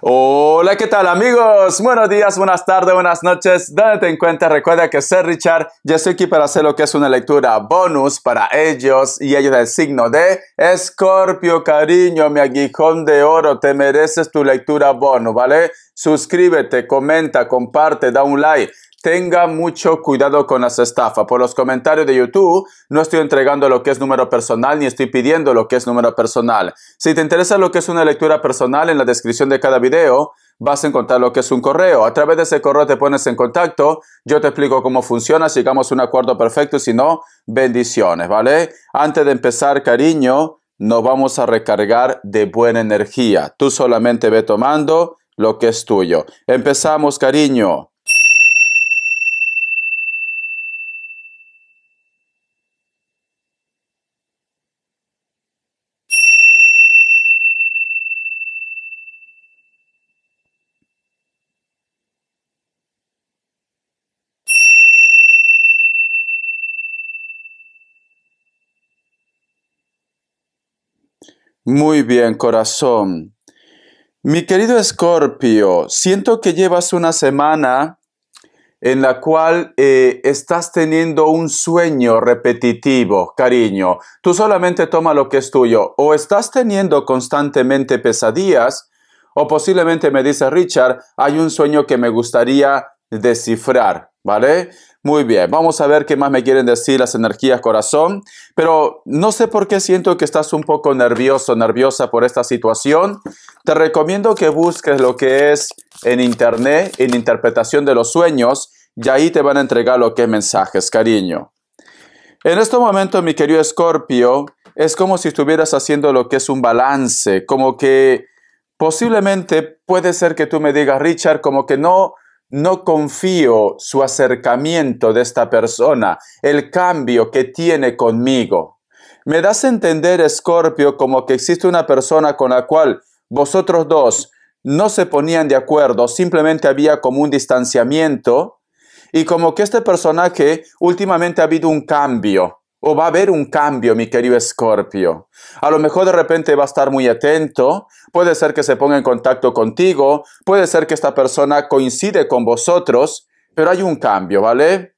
Hola, ¿qué tal amigos? Buenos días, buenas tardes, buenas noches. date en cuenta, recuerda que soy Richard. Yo estoy aquí para hacer lo que es una lectura bonus para ellos y ellos del signo de Escorpio, cariño, mi aguijón de oro. Te mereces tu lectura bonus, ¿vale? suscríbete, comenta, comparte, da un like. Tenga mucho cuidado con las estafas. Por los comentarios de YouTube no estoy entregando lo que es número personal ni estoy pidiendo lo que es número personal. Si te interesa lo que es una lectura personal, en la descripción de cada video vas a encontrar lo que es un correo. A través de ese correo te pones en contacto, yo te explico cómo funciona, Sigamos un acuerdo perfecto, si no, bendiciones, ¿vale? Antes de empezar, cariño, nos vamos a recargar de buena energía. Tú solamente ve tomando lo que es tuyo. Empezamos, cariño. Muy bien, corazón. Mi querido Escorpio, siento que llevas una semana en la cual eh, estás teniendo un sueño repetitivo, cariño. Tú solamente toma lo que es tuyo. O estás teniendo constantemente pesadillas, o posiblemente me dice Richard, hay un sueño que me gustaría descifrar. ¿Vale? Muy bien, vamos a ver qué más me quieren decir las energías corazón, pero no sé por qué siento que estás un poco nervioso, nerviosa por esta situación. Te recomiendo que busques lo que es en internet, en interpretación de los sueños, y ahí te van a entregar lo que mensajes, cariño. En este momento, mi querido Escorpio, es como si estuvieras haciendo lo que es un balance, como que posiblemente puede ser que tú me digas, Richard, como que no no confío su acercamiento de esta persona, el cambio que tiene conmigo. Me das a entender, Escorpio, como que existe una persona con la cual vosotros dos no se ponían de acuerdo, simplemente había como un distanciamiento y como que este personaje últimamente ha habido un cambio o va a haber un cambio, mi querido Escorpio. A lo mejor de repente va a estar muy atento, puede ser que se ponga en contacto contigo, puede ser que esta persona coincide con vosotros, pero hay un cambio, ¿vale?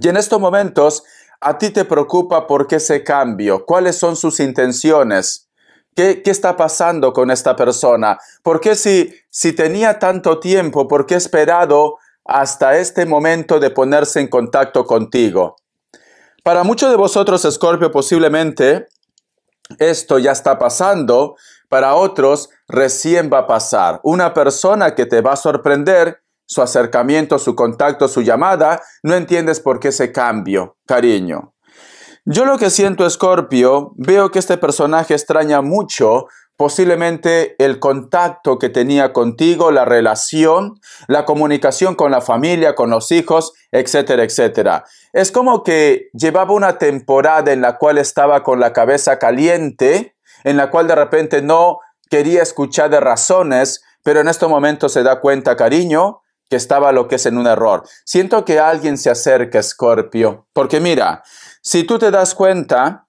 Y en estos momentos, a ti te preocupa por qué ese cambio, cuáles son sus intenciones. ¿Qué, está pasando con esta persona? ¿Por qué si, si tenía tanto tiempo, por qué esperado hasta este momento de ponerse en contacto contigo? Para muchos de vosotros, Escorpio, posiblemente esto ya está pasando, para otros recién va a pasar. Una persona que te va a sorprender, su acercamiento, su contacto, su llamada, no entiendes por qué ese cambio, cariño. Yo lo que siento, Escorpio, veo que este personaje extraña mucho Posiblemente el contacto que tenía contigo, la relación, la comunicación con la familia, con los hijos, etcétera, etcétera. Es como que llevaba una temporada en la cual estaba con la cabeza caliente, en la cual de repente no quería escuchar de razones, pero en este momento se da cuenta, cariño, que estaba lo que es en un error. Siento que alguien se acerca, Scorpio, porque mira, si tú te das cuenta,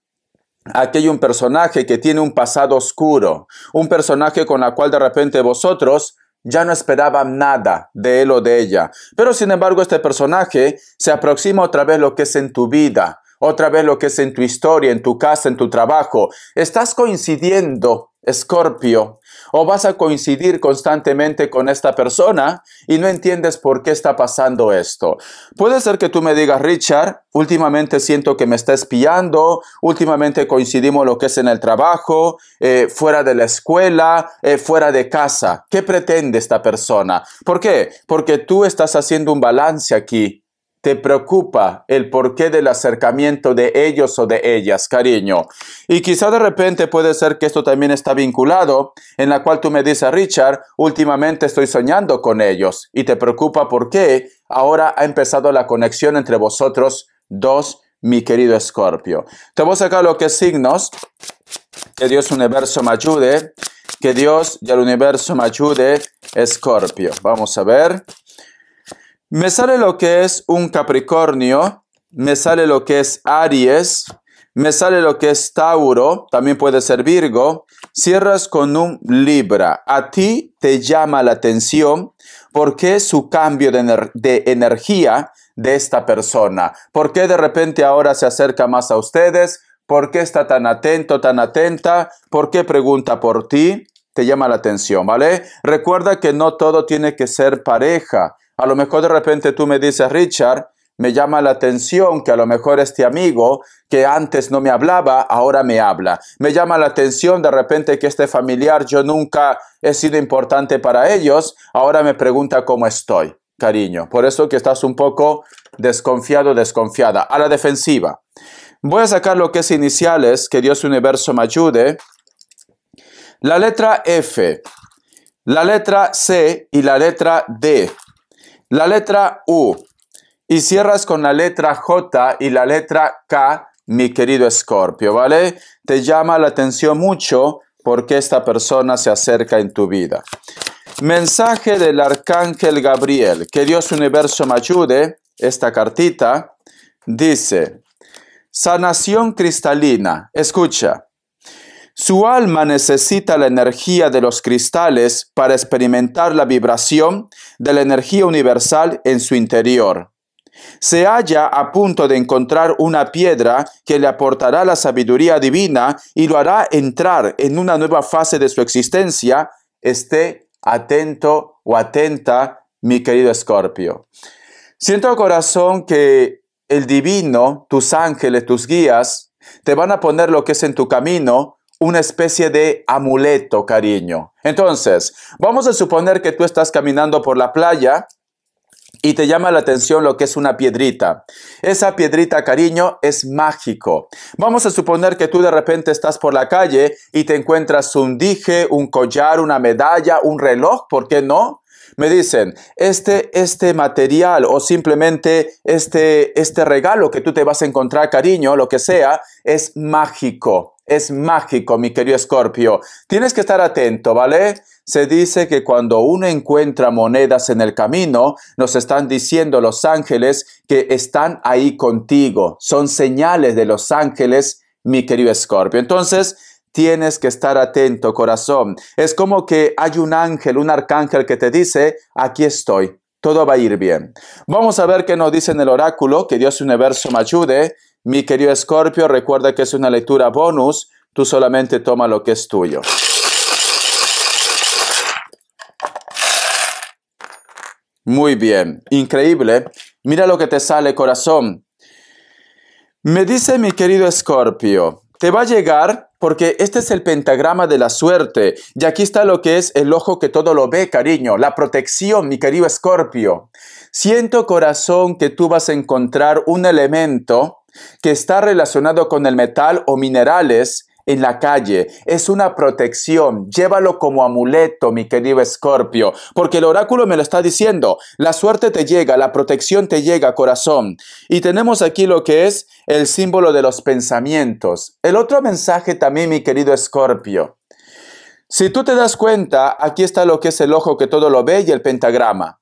Aquí hay un personaje que tiene un pasado oscuro, un personaje con la cual de repente vosotros ya no esperaban nada de él o de ella. Pero sin embargo este personaje se aproxima otra vez lo que es en tu vida, otra vez lo que es en tu historia, en tu casa, en tu trabajo. Estás coincidiendo Escorpio, o vas a coincidir constantemente con esta persona y no entiendes por qué está pasando esto. Puede ser que tú me digas, Richard, últimamente siento que me está espiando, últimamente coincidimos lo que es en el trabajo, eh, fuera de la escuela, eh, fuera de casa. ¿Qué pretende esta persona? ¿Por qué? Porque tú estás haciendo un balance aquí te preocupa el porqué del acercamiento de ellos o de ellas, cariño. Y quizá de repente puede ser que esto también está vinculado, en la cual tú me dices, Richard, últimamente estoy soñando con ellos y te preocupa por qué ahora ha empezado la conexión entre vosotros dos, mi querido Escorpio. Te voy a sacar lo que es signos, que Dios universo me ayude, que Dios y el universo me ayude, Escorpio. Vamos a ver. Me sale lo que es un Capricornio, me sale lo que es Aries, me sale lo que es Tauro, también puede ser Virgo, cierras con un Libra. A ti te llama la atención porque su cambio de, de energía de esta persona, por qué de repente ahora se acerca más a ustedes, por qué está tan atento, tan atenta, por qué pregunta por ti, te llama la atención, ¿vale? Recuerda que no todo tiene que ser pareja. A lo mejor de repente tú me dices, Richard, me llama la atención que a lo mejor este amigo que antes no me hablaba, ahora me habla. Me llama la atención de repente que este familiar yo nunca he sido importante para ellos, ahora me pregunta cómo estoy, cariño. Por eso que estás un poco desconfiado, desconfiada, a la defensiva. Voy a sacar lo que es iniciales, que Dios universo me ayude. La letra F, la letra C y la letra D. La letra U. Y cierras con la letra J y la letra K, mi querido Escorpio, ¿vale? Te llama la atención mucho porque esta persona se acerca en tu vida. Mensaje del arcángel Gabriel. Que Dios universo me ayude. Esta cartita dice, sanación cristalina. Escucha, su alma necesita la energía de los cristales para experimentar la vibración de la energía universal en su interior. Se halla a punto de encontrar una piedra que le aportará la sabiduría divina y lo hará entrar en una nueva fase de su existencia. Esté atento o atenta, mi querido Escorpio. Siento corazón que el divino, tus ángeles, tus guías, te van a poner lo que es en tu camino una especie de amuleto, cariño. Entonces, vamos a suponer que tú estás caminando por la playa y te llama la atención lo que es una piedrita. Esa piedrita, cariño, es mágico. Vamos a suponer que tú de repente estás por la calle y te encuentras un dije, un collar, una medalla, un reloj, ¿por qué no? me dicen, este, este material o simplemente este, este regalo que tú te vas a encontrar, cariño, lo que sea, es mágico. Es mágico, mi querido Escorpio. Tienes que estar atento, ¿vale? Se dice que cuando uno encuentra monedas en el camino, nos están diciendo los ángeles que están ahí contigo. Son señales de los ángeles, mi querido Escorpio. Entonces, Tienes que estar atento, corazón. Es como que hay un ángel, un arcángel que te dice, aquí estoy, todo va a ir bien. Vamos a ver qué nos dice en el oráculo, que Dios universo me ayude. Mi querido Escorpio, recuerda que es una lectura bonus, tú solamente toma lo que es tuyo. Muy bien, increíble. Mira lo que te sale, corazón. Me dice mi querido Escorpio, te va a llegar porque este es el pentagrama de la suerte. Y aquí está lo que es el ojo que todo lo ve, cariño. La protección, mi querido Escorpio. Siento corazón que tú vas a encontrar un elemento que está relacionado con el metal o minerales en la calle. Es una protección. Llévalo como amuleto, mi querido Escorpio, porque el oráculo me lo está diciendo. La suerte te llega, la protección te llega, corazón. Y tenemos aquí lo que es el símbolo de los pensamientos. El otro mensaje también, mi querido Escorpio. Si tú te das cuenta, aquí está lo que es el ojo que todo lo ve y el pentagrama.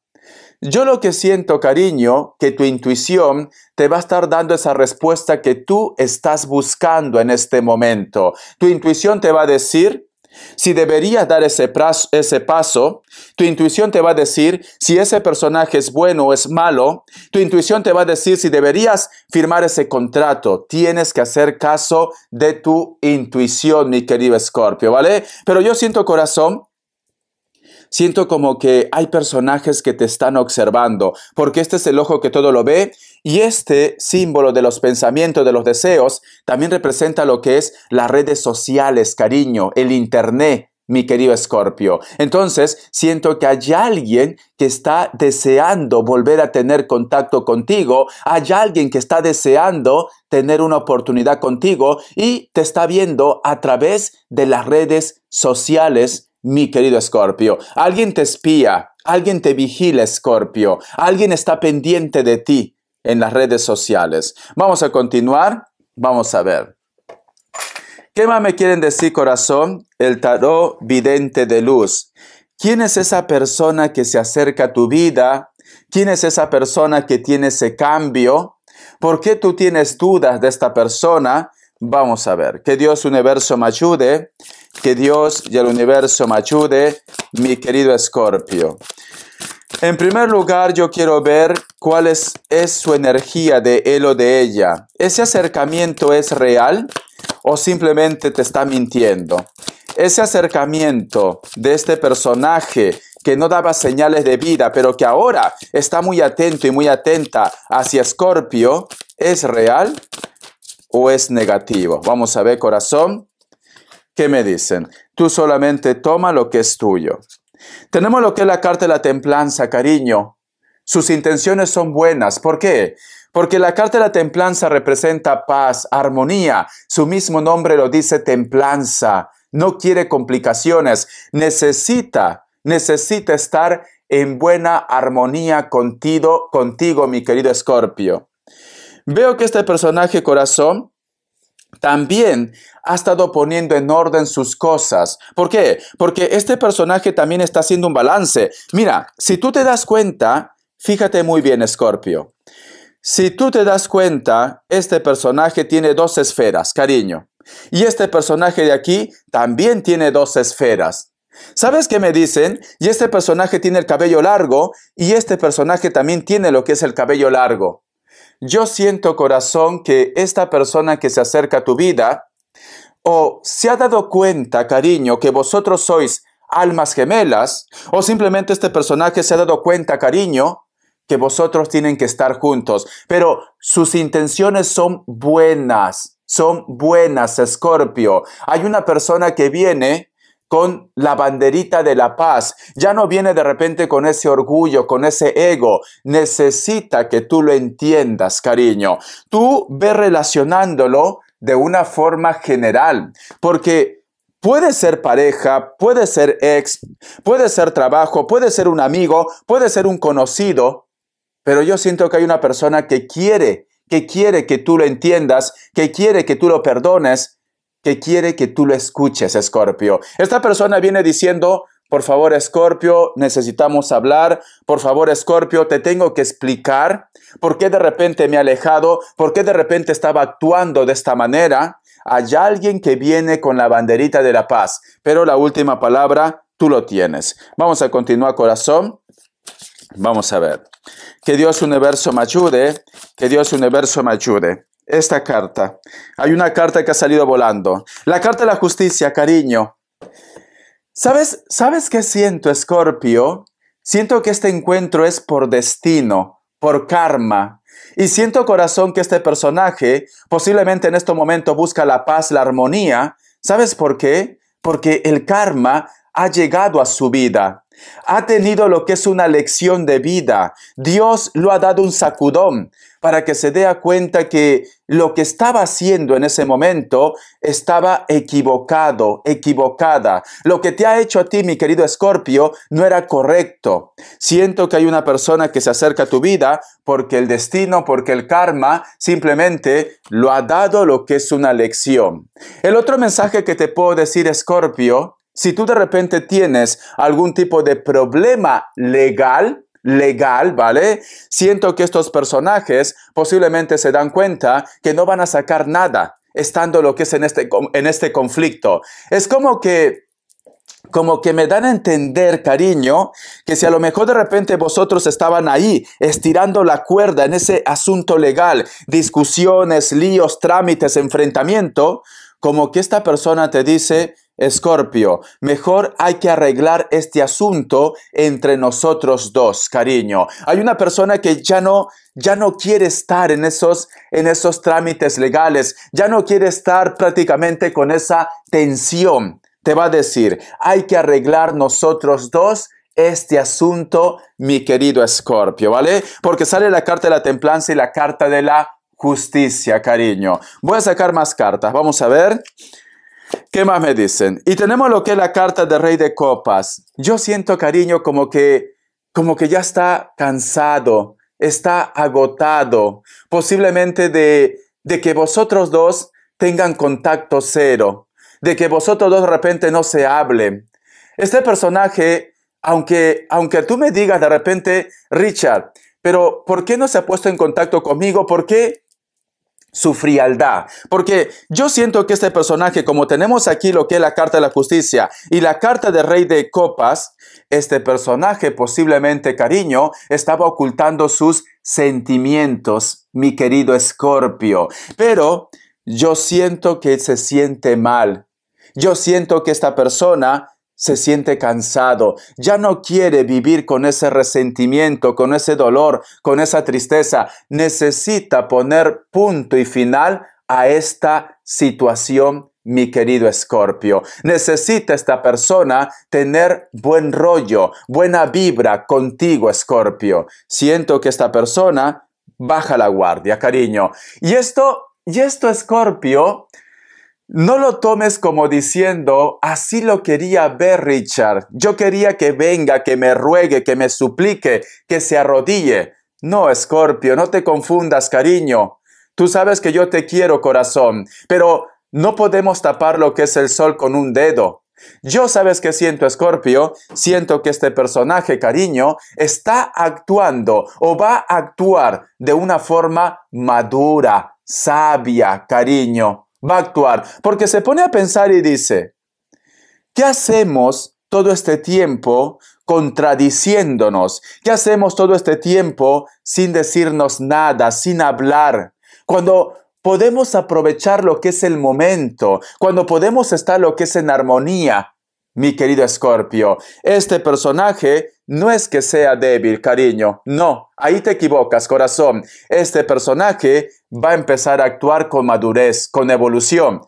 Yo lo que siento, cariño, que tu intuición te va a estar dando esa respuesta que tú estás buscando en este momento. Tu intuición te va a decir si deberías dar ese, ese paso. Tu intuición te va a decir si ese personaje es bueno o es malo. Tu intuición te va a decir si deberías firmar ese contrato. Tienes que hacer caso de tu intuición, mi querido Escorpio, ¿vale? Pero yo siento corazón Siento como que hay personajes que te están observando, porque este es el ojo que todo lo ve y este símbolo de los pensamientos, de los deseos, también representa lo que es las redes sociales, cariño, el Internet, mi querido Escorpio. Entonces, siento que hay alguien que está deseando volver a tener contacto contigo, hay alguien que está deseando tener una oportunidad contigo y te está viendo a través de las redes sociales mi querido Escorpio. Alguien te espía, alguien te vigila, Escorpio. Alguien está pendiente de ti en las redes sociales. Vamos a continuar, vamos a ver. ¿Qué más me quieren decir, corazón? El tarot vidente de luz. ¿Quién es esa persona que se acerca a tu vida? ¿Quién es esa persona que tiene ese cambio? ¿Por qué tú tienes dudas de esta persona? Vamos a ver, que Dios universo me ayude, que Dios y el universo me ayude, mi querido Escorpio. En primer lugar, yo quiero ver cuál es, su energía de él o de ella. ¿Ese acercamiento es real o simplemente te está mintiendo? Ese acercamiento de este personaje que no daba señales de vida, pero que ahora está muy atento y muy atenta hacia Escorpio, ¿es real? es negativo. Vamos a ver, corazón, ¿qué me dicen? Tú solamente toma lo que es tuyo. Tenemos lo que es la carta de la templanza, cariño. Sus intenciones son buenas. ¿Por qué? Porque la carta de la templanza representa paz, armonía. Su mismo nombre lo dice templanza. No quiere complicaciones. Necesita, necesita estar en buena armonía contigo, contigo mi querido Escorpio. Veo que este personaje corazón también ha estado poniendo en orden sus cosas. ¿Por qué? Porque este personaje también está haciendo un balance. Mira, si tú te das cuenta, fíjate muy bien, Scorpio. Si tú te das cuenta, este personaje tiene dos esferas, cariño. Y este personaje de aquí también tiene dos esferas. ¿Sabes qué me dicen? Y este personaje tiene el cabello largo y este personaje también tiene lo que es el cabello largo yo siento corazón que esta persona que se acerca a tu vida, o se ha dado cuenta, cariño, que vosotros sois almas gemelas, o simplemente este personaje se ha dado cuenta, cariño, que vosotros tienen que estar juntos, pero sus intenciones son buenas, son buenas, Escorpio. Hay una persona que viene con la banderita de la paz. Ya no viene de repente con ese orgullo, con ese ego. Necesita que tú lo entiendas, cariño. Tú ve relacionándolo de una forma general, porque puede ser pareja, puede ser ex, puede ser trabajo, puede ser un amigo, puede ser un conocido, pero yo siento que hay una persona que quiere, que quiere que tú lo entiendas, que quiere que tú lo perdones, que quiere que tú lo escuches, Escorpio. Esta persona viene diciendo, por favor, Escorpio, necesitamos hablar. Por favor, Escorpio, te tengo que explicar por qué de repente me he alejado, por qué de repente estaba actuando de esta manera. Hay alguien que viene con la banderita de la paz, pero la última palabra tú lo tienes. Vamos a continuar, corazón. Vamos a ver. Que Dios universo me ayude, que Dios universo me ayude esta carta. Hay una carta que ha salido volando. La carta de la justicia, cariño. ¿Sabes, ¿Sabes qué siento, Escorpio? Siento que este encuentro es por destino, por karma. Y siento corazón que este personaje posiblemente en este momento busca la paz, la armonía. ¿Sabes por qué? Porque el karma ha llegado a su vida. Ha tenido lo que es una lección de vida. Dios lo ha dado un sacudón para que se dé cuenta que lo que estaba haciendo en ese momento estaba equivocado, equivocada. Lo que te ha hecho a ti, mi querido Escorpio, no era correcto. Siento que hay una persona que se acerca a tu vida porque el destino, porque el karma, simplemente lo ha dado lo que es una lección. El otro mensaje que te puedo decir, Escorpio, si tú de repente tienes algún tipo de problema legal, legal, ¿vale? Siento que estos personajes posiblemente se dan cuenta que no van a sacar nada estando lo que es en este, en este conflicto. Es como que como que me dan a entender, cariño, que si a lo mejor de repente vosotros estaban ahí estirando la cuerda en ese asunto legal, discusiones, líos, trámites, enfrentamiento, como que esta persona te dice, Escorpio, mejor hay que arreglar este asunto entre nosotros dos, cariño. Hay una persona que ya no, ya no quiere estar en esos, en esos trámites legales, ya no quiere estar prácticamente con esa tensión. Te va a decir, hay que arreglar nosotros dos este asunto, mi querido Escorpio, ¿vale? Porque sale la carta de la templanza y la carta de la justicia, cariño. Voy a sacar más cartas, vamos a ver. ¿Qué más me dicen? Y tenemos lo que es la carta de rey de copas. Yo siento cariño como que, como que ya está cansado, está agotado, posiblemente de, de que vosotros dos tengan contacto cero, de que vosotros dos de repente no se hablen. Este personaje, aunque, aunque tú me digas de repente, Richard, pero ¿por qué no se ha puesto en contacto conmigo? ¿Por qué? su frialdad. Porque yo siento que este personaje, como tenemos aquí lo que es la Carta de la Justicia y la Carta de Rey de Copas, este personaje posiblemente cariño estaba ocultando sus sentimientos, mi querido Escorpio. Pero yo siento que se siente mal. Yo siento que esta persona se siente cansado, ya no quiere vivir con ese resentimiento, con ese dolor, con esa tristeza, necesita poner punto y final a esta situación, mi querido Escorpio. Necesita esta persona tener buen rollo, buena vibra contigo, Escorpio. Siento que esta persona baja la guardia, cariño. Y esto, y esto, Escorpio, no lo tomes como diciendo, así lo quería ver Richard, yo quería que venga, que me ruegue, que me suplique, que se arrodille. No, Escorpio, no te confundas, cariño. Tú sabes que yo te quiero, corazón, pero no podemos tapar lo que es el sol con un dedo. Yo sabes que siento, Escorpio, siento que este personaje, cariño, está actuando o va a actuar de una forma madura, sabia, cariño va a actuar, porque se pone a pensar y dice, ¿qué hacemos todo este tiempo contradiciéndonos? ¿Qué hacemos todo este tiempo sin decirnos nada, sin hablar? Cuando podemos aprovechar lo que es el momento, cuando podemos estar lo que es en armonía, mi querido Escorpio, Este personaje no es que sea débil, cariño. No, ahí te equivocas, corazón. Este personaje va a empezar a actuar con madurez, con evolución.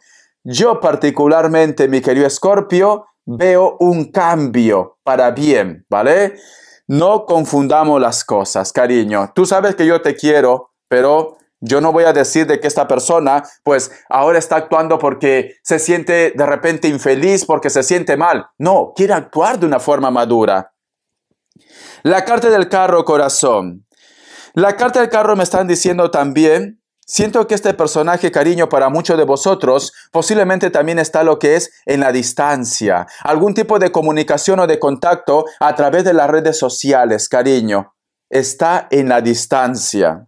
Yo particularmente, mi querido Escorpio, veo un cambio para bien, ¿vale? No confundamos las cosas, cariño. Tú sabes que yo te quiero, pero yo no voy a decir de que esta persona, pues ahora está actuando porque se siente de repente infeliz, porque se siente mal. No, quiere actuar de una forma madura. La carta del carro corazón. La carta del carro me están diciendo también, siento que este personaje, cariño, para muchos de vosotros, posiblemente también está lo que es en la distancia, algún tipo de comunicación o de contacto a través de las redes sociales, cariño, está en la distancia.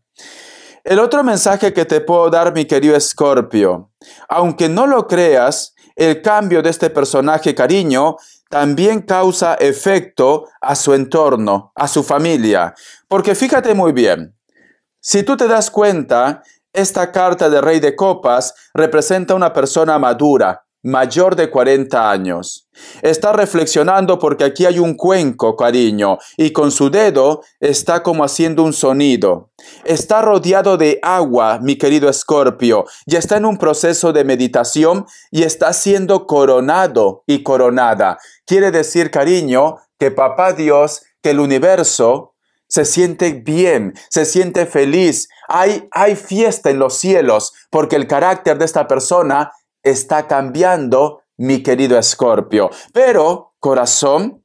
El otro mensaje que te puedo dar, mi querido Escorpio, aunque no lo creas, el cambio de este personaje cariño también causa efecto a su entorno, a su familia. Porque fíjate muy bien, si tú te das cuenta, esta carta de Rey de Copas representa una persona madura, mayor de 40 años. Está reflexionando porque aquí hay un cuenco, cariño, y con su dedo está como haciendo un sonido. Está rodeado de agua, mi querido Escorpio, y está en un proceso de meditación y está siendo coronado y coronada. Quiere decir, cariño, que papá Dios, que el universo, se siente bien, se siente feliz. Hay, hay fiesta en los cielos porque el carácter de esta persona está cambiando mi querido Escorpio. Pero, corazón,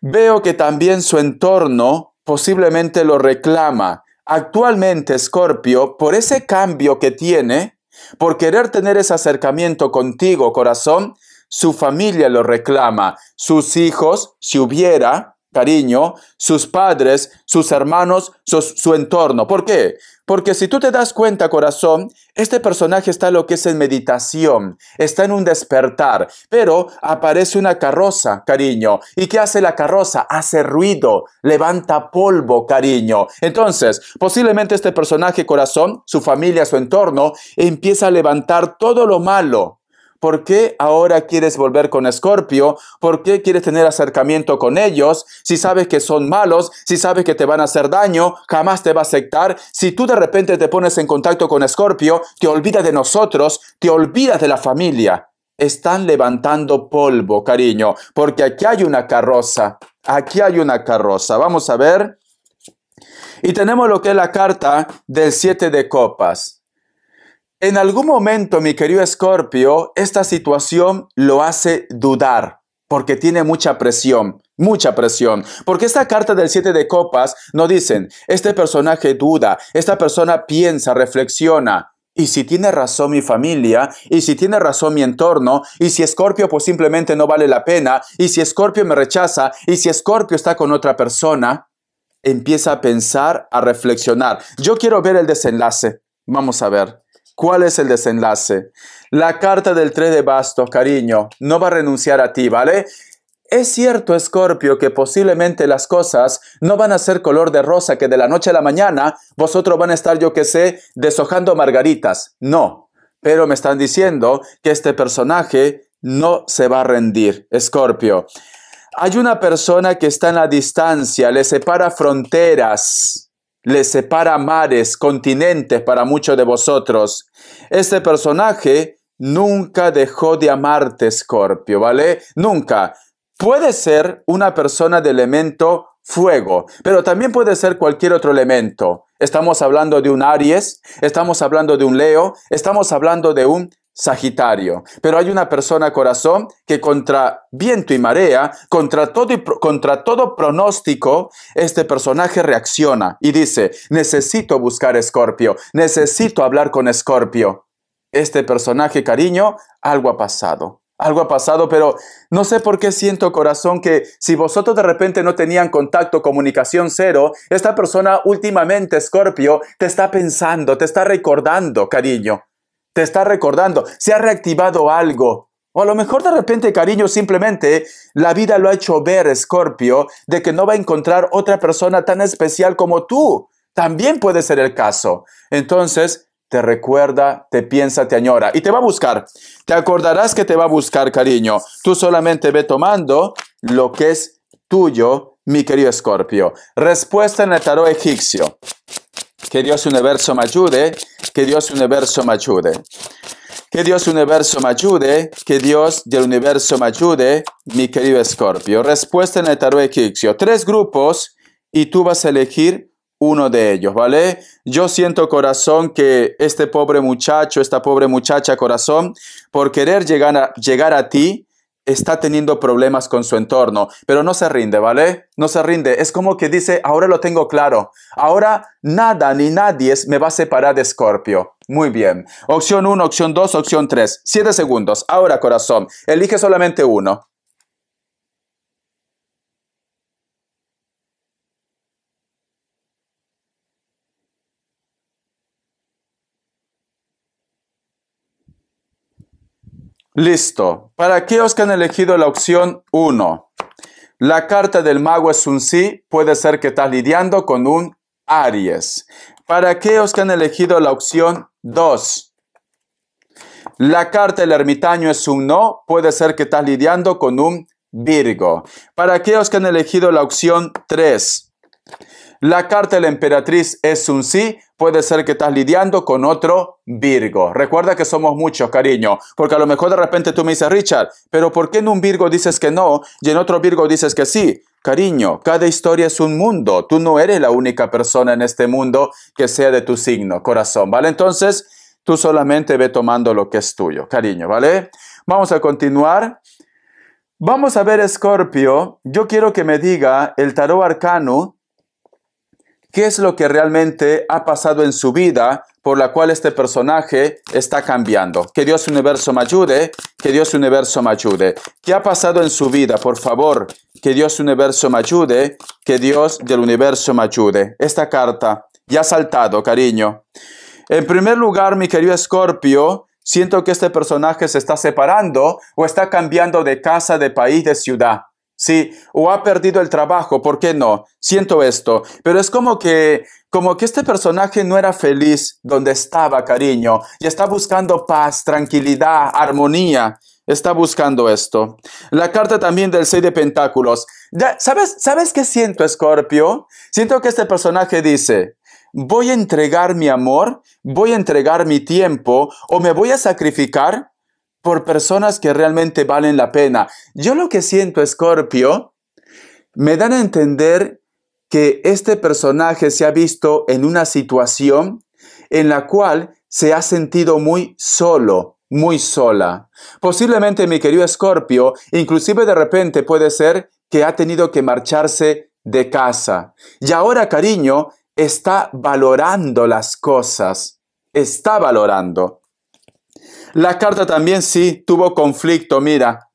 veo que también su entorno posiblemente lo reclama. Actualmente, Escorpio, por ese cambio que tiene, por querer tener ese acercamiento contigo, corazón, su familia lo reclama, sus hijos, si hubiera, cariño, sus padres, sus hermanos, su, entorno. ¿Por qué? Porque si tú te das cuenta, corazón, este personaje está lo que es en meditación, está en un despertar, pero aparece una carroza, cariño. ¿Y qué hace la carroza? Hace ruido, levanta polvo, cariño. Entonces, posiblemente este personaje, corazón, su familia, su entorno, empieza a levantar todo lo malo ¿Por qué ahora quieres volver con Escorpio? ¿Por qué quieres tener acercamiento con ellos? Si sabes que son malos, si sabes que te van a hacer daño, jamás te va a aceptar. Si tú de repente te pones en contacto con Escorpio, te olvidas de nosotros, te olvidas de la familia. Están levantando polvo, cariño, porque aquí hay una carroza. Aquí hay una carroza. Vamos a ver. Y tenemos lo que es la carta del siete de copas. En algún momento, mi querido Escorpio, esta situación lo hace dudar porque tiene mucha presión, mucha presión. Porque esta carta del 7 de copas no dicen, este personaje duda, esta persona piensa, reflexiona. Y si tiene razón mi familia, y si tiene razón mi entorno, y si Escorpio pues simplemente no vale la pena, y si Escorpio me rechaza, y si Escorpio está con otra persona, empieza a pensar, a reflexionar. Yo quiero ver el desenlace. Vamos a ver. ¿Cuál es el desenlace? La carta del 3 de basto, cariño, no va a renunciar a ti, ¿vale? Es cierto, Escorpio, que posiblemente las cosas no van a ser color de rosa, que de la noche a la mañana vosotros van a estar, yo qué sé, deshojando margaritas. No, pero me están diciendo que este personaje no se va a rendir, Escorpio. Hay una persona que está en la distancia, le separa fronteras les separa mares, continentes para muchos de vosotros. Este personaje nunca dejó de amarte, Scorpio, ¿vale? Nunca. Puede ser una persona de elemento fuego, pero también puede ser cualquier otro elemento. Estamos hablando de un Aries, estamos hablando de un Leo, estamos hablando de un Sagitario. Pero hay una persona corazón que contra viento y marea, contra todo, y contra todo pronóstico, este personaje reacciona y dice, necesito buscar Escorpio, necesito hablar con Escorpio. Este personaje, cariño, algo ha pasado. Algo ha pasado, pero no sé por qué siento corazón que si vosotros de repente no tenían contacto, comunicación cero, esta persona últimamente, Escorpio, te está pensando, te está recordando, cariño te está recordando, se ha reactivado algo. O a lo mejor de repente, cariño, simplemente la vida lo ha hecho ver, Scorpio, de que no va a encontrar otra persona tan especial como tú. También puede ser el caso. Entonces, te recuerda, te piensa, te añora y te va a buscar. Te acordarás que te va a buscar, cariño. Tú solamente ve tomando lo que es tuyo, mi querido Escorpio. Respuesta en el tarot egipcio. Que Dios universo me ayude, que Dios universo me ayude. Que Dios universo me ayude, que Dios del universo me ayude, mi querido Escorpio. Respuesta en el tarot egipcio. Tres grupos y tú vas a elegir uno de ellos, ¿vale? Yo siento corazón que este pobre muchacho, esta pobre muchacha corazón, por querer llegar a, llegar a ti, está teniendo problemas con su entorno, pero no se rinde, ¿vale? No se rinde. Es como que dice, ahora lo tengo claro. Ahora nada ni nadie me va a separar de Scorpio. Muy bien. Opción 1, opción 2, opción 3. Siete segundos. Ahora, corazón, elige solamente uno. Listo. Para aquellos que han elegido la opción 1, la carta del mago es un sí, puede ser que estás lidiando con un Aries. Para aquellos que han elegido la opción 2, la carta del ermitaño es un no, puede ser que estás lidiando con un Virgo. Para aquellos que han elegido la opción 3, la carta de la emperatriz es un sí, puede ser que estás lidiando con otro Virgo. Recuerda que somos muchos, cariño, porque a lo mejor de repente tú me dices, Richard, pero ¿por qué en un Virgo dices que no y en otro Virgo dices que sí? Cariño, cada historia es un mundo. Tú no eres la única persona en este mundo que sea de tu signo, corazón, ¿vale? Entonces, tú solamente ve tomando lo que es tuyo, cariño, ¿vale? Vamos a continuar. Vamos a ver, Scorpio, Yo quiero que me diga el tarot arcano qué es lo que realmente ha pasado en su vida por la cual este personaje está cambiando. Que Dios universo me ayude, que Dios universo me ayude. ¿Qué ha pasado en su vida? Por favor, que Dios universo me ayude, que Dios del universo me ayude. Esta carta ya ha saltado, cariño. En primer lugar, mi querido Escorpio, siento que este personaje se está separando o está cambiando de casa, de país, de ciudad. Sí, o ha perdido el trabajo, ¿por qué no? Siento esto, pero es como que, como que este personaje no era feliz donde estaba, cariño, y está buscando paz, tranquilidad, armonía, está buscando esto. La carta también del 6 de pentáculos. Ya, ¿sabes, ¿Sabes qué siento, Escorpio? Siento que este personaje dice, voy a entregar mi amor, voy a entregar mi tiempo, o me voy a sacrificar por personas que realmente valen la pena. Yo lo que siento, Scorpio, me dan a entender que este personaje se ha visto en una situación en la cual se ha sentido muy solo, muy sola. Posiblemente mi querido Escorpio, inclusive de repente puede ser que ha tenido que marcharse de casa. Y ahora, cariño, está valorando las cosas. Está valorando. La carta también sí tuvo conflicto, mira.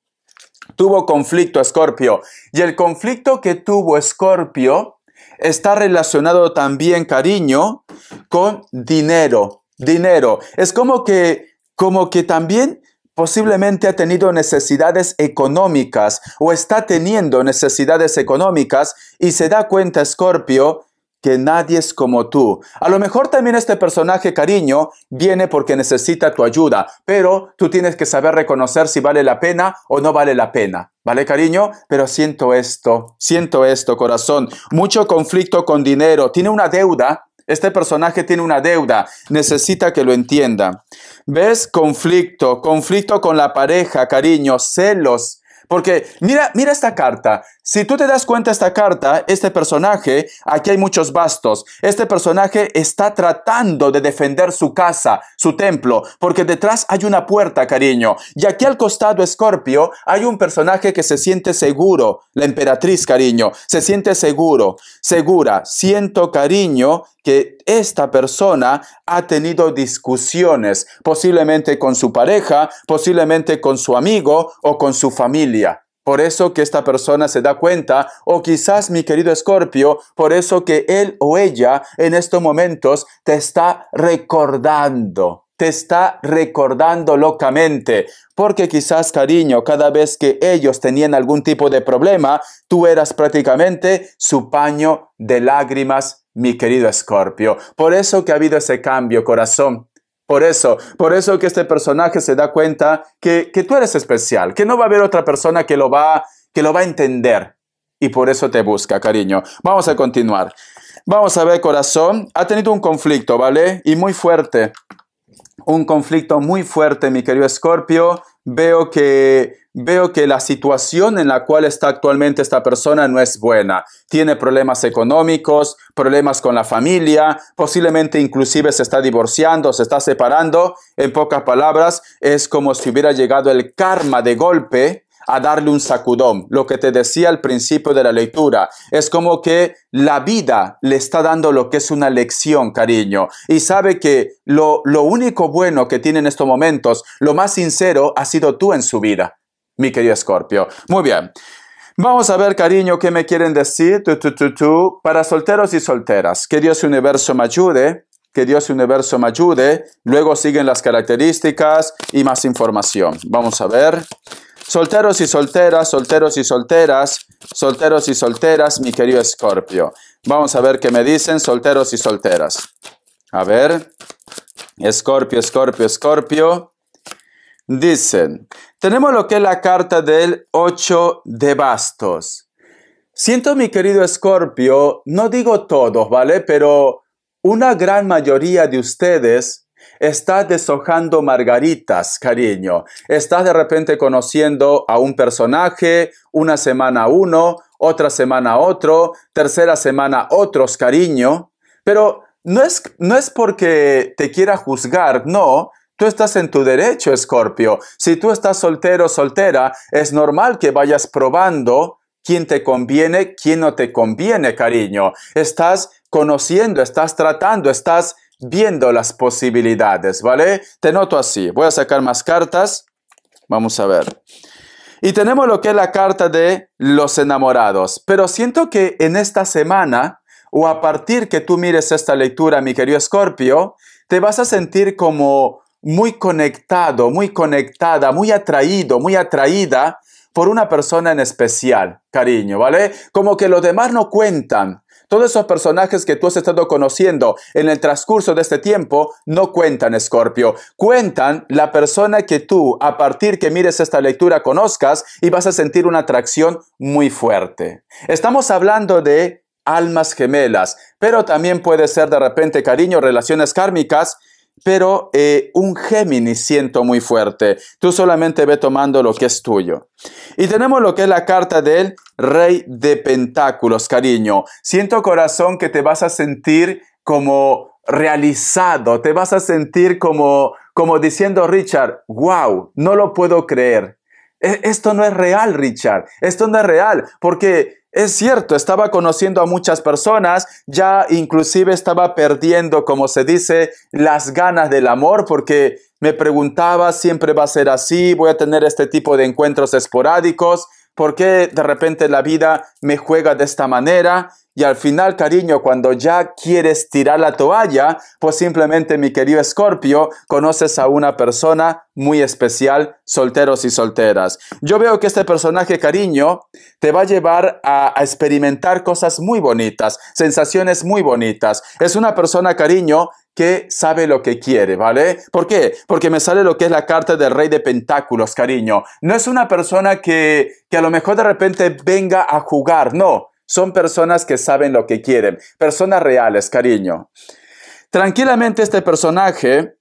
Tuvo conflicto Escorpio. Y el conflicto que tuvo Escorpio está relacionado también, cariño, con dinero. Dinero. Es como que, como que también posiblemente ha tenido necesidades económicas o está teniendo necesidades económicas y se da cuenta Escorpio que nadie es como tú. A lo mejor también este personaje, cariño, viene porque necesita tu ayuda, pero tú tienes que saber reconocer si vale la pena o no vale la pena. ¿Vale, cariño? Pero siento esto, siento esto, corazón. Mucho conflicto con dinero. Tiene una deuda. Este personaje tiene una deuda. Necesita que lo entienda. ¿Ves? Conflicto, conflicto con la pareja, cariño, celos porque mira, mira esta carta. Si tú te das cuenta esta carta, este personaje, aquí hay muchos bastos. Este personaje está tratando de defender su casa, su templo, porque detrás hay una puerta, cariño. Y aquí al costado Escorpio hay un personaje que se siente seguro, la emperatriz, cariño. Se siente seguro, segura. Siento cariño que esta persona ha tenido discusiones, posiblemente con su pareja, posiblemente con su amigo o con su familia. Por eso que esta persona se da cuenta, o quizás mi querido Escorpio, por eso que él o ella en estos momentos te está recordando te está recordando locamente, porque quizás, cariño, cada vez que ellos tenían algún tipo de problema, tú eras prácticamente su paño de lágrimas, mi querido Escorpio. Por eso que ha habido ese cambio, corazón. Por eso, por eso que este personaje se da cuenta que, que tú eres especial, que no va a haber otra persona que lo va, que lo va a entender. Y por eso te busca, cariño. Vamos a continuar. Vamos a ver, corazón. Ha tenido un conflicto, ¿vale? Y muy fuerte un conflicto muy fuerte, mi querido Escorpio. Veo que, veo que la situación en la cual está actualmente esta persona no es buena. Tiene problemas económicos, problemas con la familia, posiblemente inclusive se está divorciando, se está separando. En pocas palabras, es como si hubiera llegado el karma de golpe a darle un sacudón. Lo que te decía al principio de la lectura, es como que la vida le está dando lo que es una lección, cariño. Y sabe que lo, lo único bueno que tiene en estos momentos, lo más sincero, ha sido tú en su vida, mi querido Escorpio. Muy bien. Vamos a ver, cariño, qué me quieren decir tú, tú, tú, para solteros y solteras. Que Dios universo me ayude, que Dios universo me ayude. Luego siguen las características y más información. Vamos a ver. Solteros y solteras, solteros y solteras, solteros y solteras, mi querido Escorpio. Vamos a ver qué me dicen solteros y solteras. A ver, Escorpio, Escorpio, Escorpio. Dicen, tenemos lo que es la carta del 8 de bastos. Siento, mi querido Escorpio, no digo todos, ¿vale? Pero una gran mayoría de ustedes Estás deshojando margaritas, cariño. Estás de repente conociendo a un personaje, una semana uno, otra semana otro, tercera semana otros, cariño. Pero no es, no es porque te quiera juzgar, no, Tú estás en tu derecho, Escorpio. Si tú estás soltero soltera, es normal que vayas probando quién te conviene, quién no te conviene, cariño. Estás conociendo, estás tratando, estás viendo las posibilidades, ¿vale? Te noto así. Voy a sacar más cartas. Vamos a ver. Y tenemos lo que es la carta de los enamorados. Pero siento que en esta semana, o a partir que tú mires esta lectura, mi querido Escorpio, te vas a sentir como muy conectado, muy conectada, muy atraído, muy atraída por una persona en especial, cariño, ¿vale? Como que los demás no cuentan, todos esos personajes que tú has estado conociendo en el transcurso de este tiempo no cuentan, Scorpio. Cuentan la persona que tú, a partir que mires esta lectura, conozcas y vas a sentir una atracción muy fuerte. Estamos hablando de almas gemelas, pero también puede ser de repente cariño, relaciones kármicas pero eh, un Géminis siento muy fuerte. Tú solamente ve tomando lo que es tuyo. Y tenemos lo que es la carta del Rey de Pentáculos, cariño. Siento corazón que te vas a sentir como realizado, te vas a sentir como, como diciendo Richard, wow, no lo puedo creer. E-, esto no es real, Richard. Esto no es real, porque es cierto, estaba conociendo a muchas personas, ya inclusive estaba perdiendo, como se dice, las ganas del amor, porque me preguntaba, siempre va a ser así, voy a tener este tipo de encuentros esporádicos, ¿por qué de repente la vida me juega de esta manera? Y al final, cariño, cuando ya quieres tirar la toalla, pues simplemente, mi querido Escorpio, conoces a una persona muy especial, solteros y solteras. Yo veo que este personaje, cariño, te va a llevar a, experimentar cosas muy bonitas, sensaciones muy bonitas. Es una persona, cariño, que sabe lo que quiere, ¿vale? ¿Por qué? Porque me sale lo que es la carta del rey de pentáculos, cariño. No es una persona que, que a lo mejor de repente venga a jugar, no son personas que saben lo que quieren, personas reales, cariño. Tranquilamente este personaje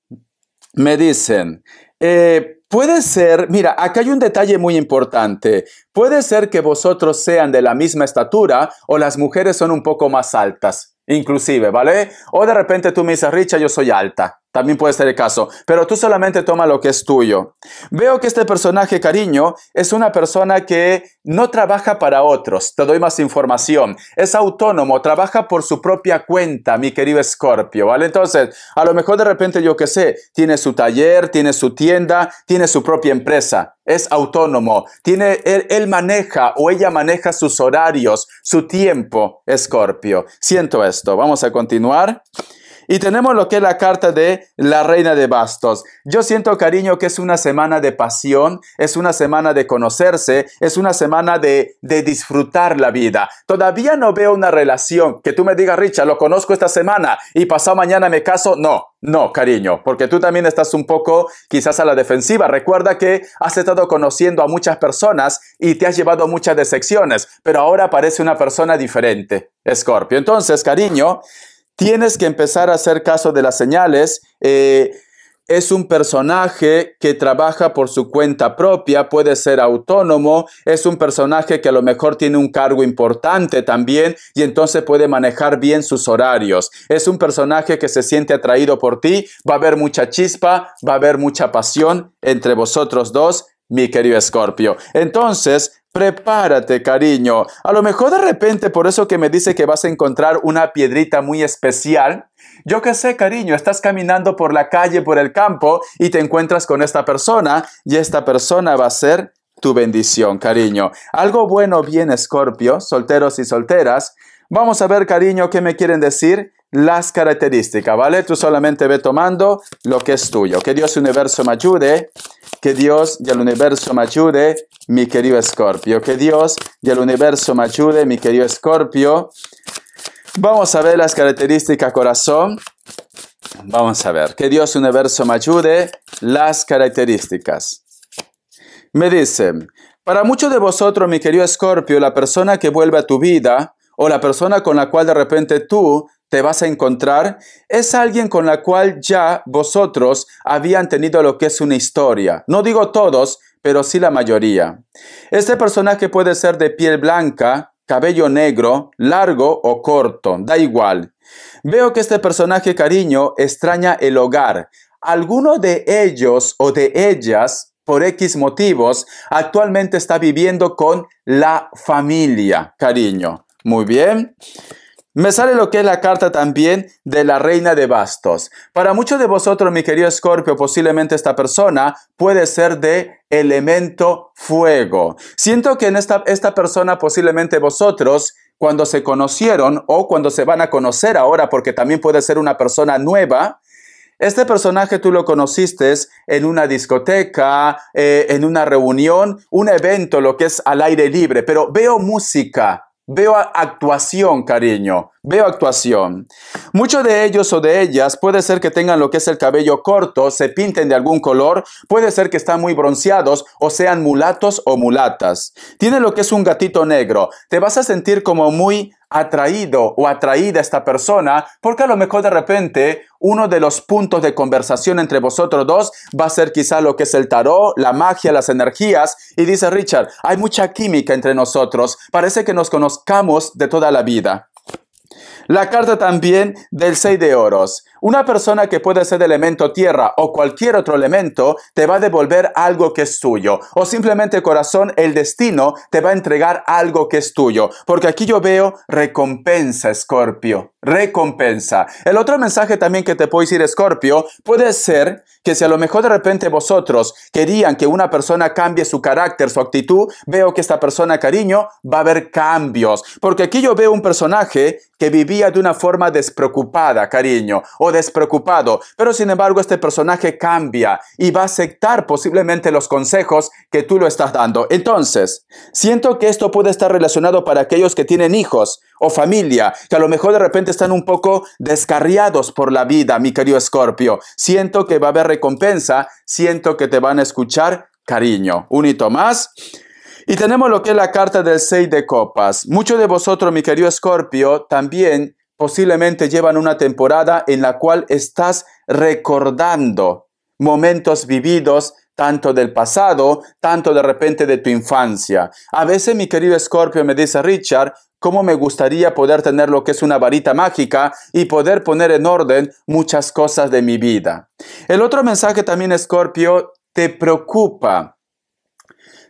me dicen, eh, puede ser, mira, acá hay un detalle muy importante, puede ser que vosotros sean de la misma estatura o las mujeres son un poco más altas, inclusive, ¿vale? O de repente tú me dices, Richa, yo soy alta. También puede ser el caso. Pero tú solamente toma lo que es tuyo. Veo que este personaje, cariño, es una persona que no trabaja para otros. Te doy más información. Es autónomo, trabaja por su propia cuenta, mi querido Escorpio. ¿vale? Entonces, a lo mejor de repente, yo qué sé, tiene su taller, tiene su tienda, tiene su propia empresa. Es autónomo. Tiene, él, él maneja o ella maneja sus horarios, su tiempo, Escorpio. Siento esto. Vamos a continuar. Y tenemos lo que es la carta de la reina de bastos. Yo siento, cariño, que es una semana de pasión, es una semana de conocerse, es una semana de, disfrutar la vida. Todavía no veo una relación que tú me digas, Richa, lo conozco esta semana y pasado mañana me caso. No, no, cariño, porque tú también estás un poco quizás a la defensiva. Recuerda que has estado conociendo a muchas personas y te has llevado muchas decepciones, pero ahora aparece una persona diferente, Escorpio. Entonces, cariño, Tienes que empezar a hacer caso de las señales. Eh, es un personaje que trabaja por su cuenta propia, puede ser autónomo, es un personaje que a lo mejor tiene un cargo importante también y entonces puede manejar bien sus horarios. Es un personaje que se siente atraído por ti, va a haber mucha chispa, va a haber mucha pasión entre vosotros dos mi querido Escorpio. Entonces, prepárate, cariño. A lo mejor de repente, por eso que me dice que vas a encontrar una piedrita muy especial. Yo qué sé, cariño, estás caminando por la calle, por el campo, y te encuentras con esta persona, y esta persona va a ser tu bendición, cariño. Algo bueno bien, Escorpio, solteros y solteras. Vamos a ver, cariño, qué me quieren decir las características, ¿vale? Tú solamente ve tomando lo que es tuyo. Que Dios Universo me ayude que Dios y el universo me ayude, mi querido Escorpio. Que Dios y el universo me ayude, mi querido Escorpio. Vamos a ver las características corazón. Vamos a ver. Que Dios y el universo me ayude, las características. Me dice, para muchos de vosotros, mi querido Escorpio, la persona que vuelve a tu vida o la persona con la cual de repente tú te vas a encontrar es alguien con la cual ya vosotros habían tenido lo que es una historia. No digo todos, pero sí la mayoría. Este personaje puede ser de piel blanca, cabello negro, largo o corto, da igual. Veo que este personaje cariño extraña el hogar. Alguno de ellos o de ellas, por X motivos, actualmente está viviendo con la familia, cariño. Muy bien. Me sale lo que es la carta también de la reina de bastos. Para muchos de vosotros, mi querido Escorpio, posiblemente esta persona puede ser de elemento fuego. Siento que en esta, esta persona posiblemente vosotros cuando se conocieron o cuando se van a conocer ahora, porque también puede ser una persona nueva, este personaje tú lo conociste en una discoteca, eh, en una reunión, un evento, lo que es al aire libre, pero veo música, Veo actuación, cariño. Veo actuación. Muchos de ellos o de ellas puede ser que tengan lo que es el cabello corto, se pinten de algún color, puede ser que están muy bronceados o sean mulatos o mulatas. Tienen lo que es un gatito negro. Te vas a sentir como muy atraído o atraída a esta persona, porque a lo mejor de repente uno de los puntos de conversación entre vosotros dos va a ser quizá lo que es el tarot, la magia, las energías. Y dice Richard, hay mucha química entre nosotros, parece que nos conozcamos de toda la vida. La carta también del 6 de oros. Una persona que puede ser de elemento tierra o cualquier otro elemento te va a devolver algo que es tuyo. O simplemente corazón, el destino te va a entregar algo que es tuyo. Porque aquí yo veo recompensa, Escorpio recompensa. El otro mensaje también que te puedo decir, Escorpio, puede ser que si a lo mejor de repente vosotros querían que una persona cambie su carácter, su actitud, veo que esta persona, cariño, va a haber cambios. Porque aquí yo veo un personaje que vivía de una forma despreocupada, cariño, o despreocupado, pero sin embargo este personaje cambia y va a aceptar posiblemente los consejos que tú lo estás dando. Entonces, siento que esto puede estar relacionado para aquellos que tienen hijos, o familia, que a lo mejor de repente están un poco descarriados por la vida, mi querido Escorpio. Siento que va a haber recompensa, siento que te van a escuchar cariño. Un hito más. Y tenemos lo que es la carta del 6 de copas. Muchos de vosotros, mi querido Escorpio, también posiblemente llevan una temporada en la cual estás recordando momentos vividos, tanto del pasado, tanto de repente de tu infancia. A veces, mi querido Escorpio, me dice Richard, cómo me gustaría poder tener lo que es una varita mágica y poder poner en orden muchas cosas de mi vida. El otro mensaje también, Scorpio, te preocupa.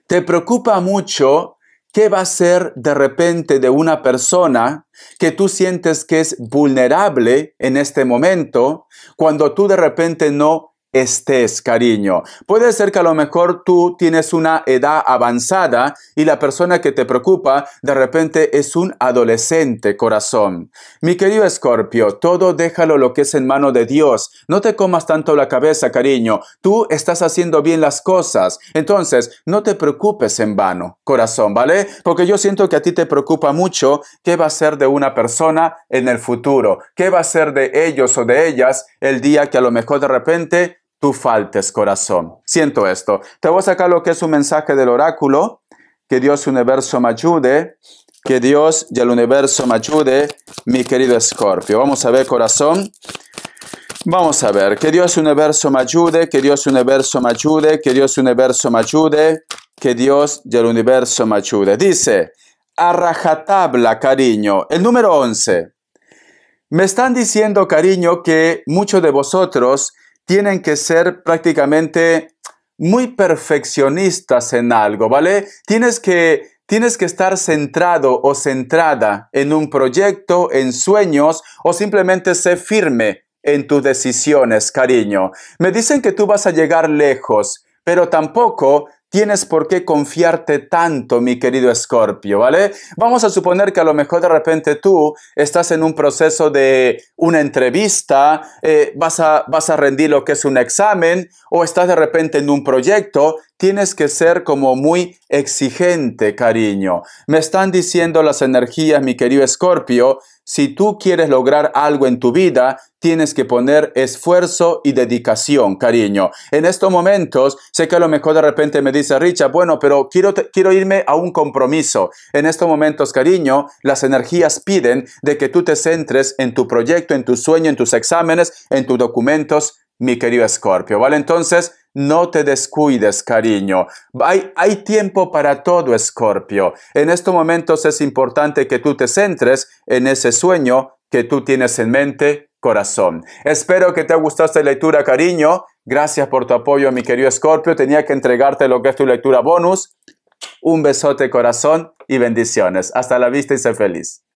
Te preocupa mucho qué va a ser de repente de una persona que tú sientes que es vulnerable en este momento, cuando tú de repente no estés, cariño. Puede ser que a lo mejor tú tienes una edad avanzada y la persona que te preocupa de repente es un adolescente corazón. Mi querido Escorpio, todo déjalo lo que es en mano de Dios. No te comas tanto la cabeza, cariño. Tú estás haciendo bien las cosas. Entonces, no te preocupes en vano, corazón, ¿vale? Porque yo siento que a ti te preocupa mucho qué va a ser de una persona en el futuro, qué va a ser de ellos o de ellas el día que a lo mejor de repente tú faltes, corazón. Siento esto. Te voy a sacar lo que es un mensaje del oráculo. Que Dios universo me ayude. Que Dios y el universo me ayude, mi querido Escorpio. Vamos a ver, corazón. Vamos a ver. Que Dios universo me ayude. Que Dios universo me ayude. Que Dios universo me ayude. Que Dios y el universo me ayude. Dice, a rajatabla, cariño. El número 11. Me están diciendo, cariño, que muchos de vosotros tienen que ser prácticamente muy perfeccionistas en algo, ¿vale? Tienes que, tienes que estar centrado o centrada en un proyecto, en sueños o simplemente ser firme en tus decisiones, cariño. Me dicen que tú vas a llegar lejos, pero tampoco tienes por qué confiarte tanto, mi querido Escorpio, ¿vale? Vamos a suponer que a lo mejor de repente tú estás en un proceso de una entrevista, eh, vas, a, vas a rendir lo que es un examen, o estás de repente en un proyecto tienes que ser como muy exigente, cariño. Me están diciendo las energías, mi querido Escorpio, si tú quieres lograr algo en tu vida, tienes que poner esfuerzo y dedicación, cariño. En estos momentos, sé que a lo mejor de repente me dice Richard, bueno, pero quiero, quiero irme a un compromiso. En estos momentos, cariño, las energías piden de que tú te centres en tu proyecto, en tu sueño, en tus exámenes, en tus documentos, mi querido Escorpio. ¿Vale? Entonces, no te descuides, cariño. Hay, hay tiempo para todo, Escorpio. En estos momentos es importante que tú te centres en ese sueño que tú tienes en mente, corazón. Espero que te gustado esta lectura, cariño. Gracias por tu apoyo, mi querido Escorpio. Tenía que entregarte lo que es tu lectura bonus. Un besote, corazón, y bendiciones. Hasta la vista y sé feliz.